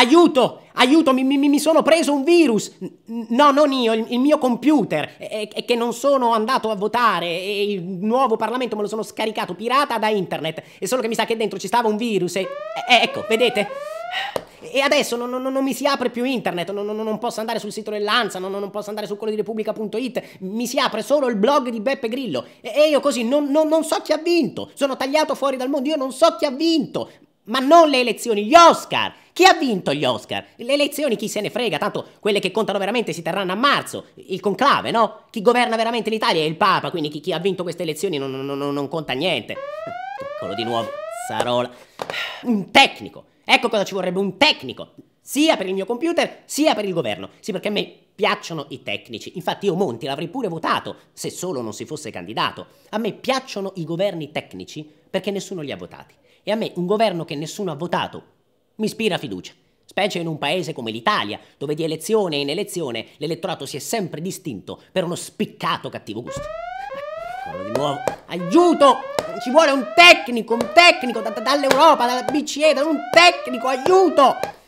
Aiuto! Aiuto, mi, mi, mi, sono preso un virus! No, non io, il, il mio computer! E, che non sono andato a votare e il nuovo Parlamento me lo sono scaricato pirata da internet. E solo che mi sa che dentro ci stava un virus e... e ecco, vedete? E adesso non, non, non, mi si apre più internet, non, non posso andare sul sito dell'Anza, non, posso andare su quello di Repubblica.it, mi si apre solo il blog di Beppe Grillo. E, e io così non so chi ha vinto, sono tagliato fuori dal mondo, io non so chi ha vinto, ma non le elezioni, gli Oscar! Chi ha vinto gli Oscar? Le elezioni chi se ne frega, tanto quelle che contano veramente si terranno a marzo, il conclave, no? Chi governa veramente l'Italia è il Papa, quindi chi, chi ha vinto queste elezioni non, non, non, non conta niente. Eccolo di nuovo, Sarola. Un tecnico, ecco cosa ci vorrebbe un tecnico, sia per il mio computer, sia per il governo. Sì, perché a me piacciono i tecnici. Infatti io Monti l'avrei pure votato, se solo non si fosse candidato. A me piacciono i governi tecnici perché nessuno li ha votati. E a me un governo che nessuno ha votato mi ispira fiducia. Specie in un paese come l'Italia, dove di elezione in elezione l'elettorato si è sempre distinto per uno spiccato cattivo gusto. Eccolo di nuovo. Aiuto! Ci vuole un tecnico, un tecnico da, da, dall'Europa, dalla BCE, da un tecnico, aiuto!